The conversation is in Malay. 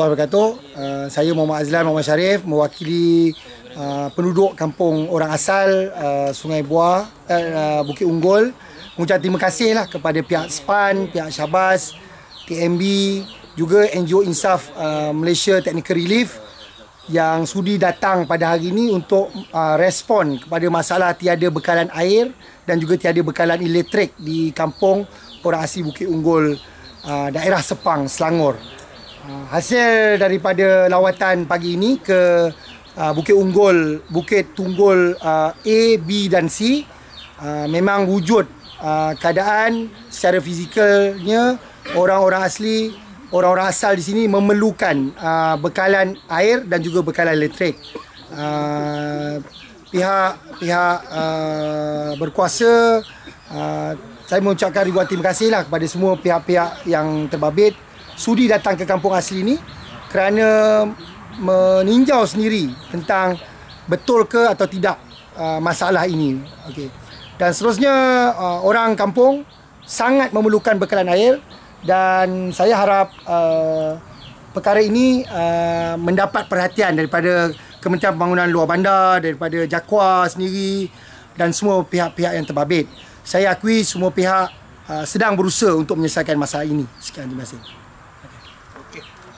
Allah berkata, uh, eh, saya Muhammad Azlan Muhammad Sharif mewakili uh, penduduk kampung orang asal uh, Sungai Buah, uh, Bukit Unggul. Mengucap terima kasihlah kepada pihak SPAN, pihak Syabas, TMB, juga NGO Insaf uh, Malaysia Technical Relief yang sudi datang pada hari ini untuk uh, respon kepada masalah tiada bekalan air dan juga tiada bekalan elektrik di kampung orang asli Bukit Unggul uh, daerah Sepang, Selangor. Ha, hasil daripada lawatan pagi ini ke ha, Bukit Unggul, Bukit Tunggul ha, A, B dan C memang wujud keadaan secara fizikalnya orang-orang asli, orang-orang asal di sini memerlukan bekalan air dan juga bekalan elektrik. Pihak pihak berkuasa saya mengucapkan ribuan terima kasihlah kepada semua pihak-pihak yang terbabit sudi datang ke kampung asli ni kerana meninjau sendiri tentang betul ke atau tidak uh, masalah ini Okay, dan seterusnya uh, orang kampung sangat memerlukan bekalan air dan saya harap uh, perkara ini uh, mendapat perhatian daripada Kementerian Pembangunan Luar Bandar daripada JAKUA sendiri dan semua pihak-pihak yang terbabit saya akui semua pihak uh, sedang berusaha untuk menyelesaikan masalah ini sekian terima kasih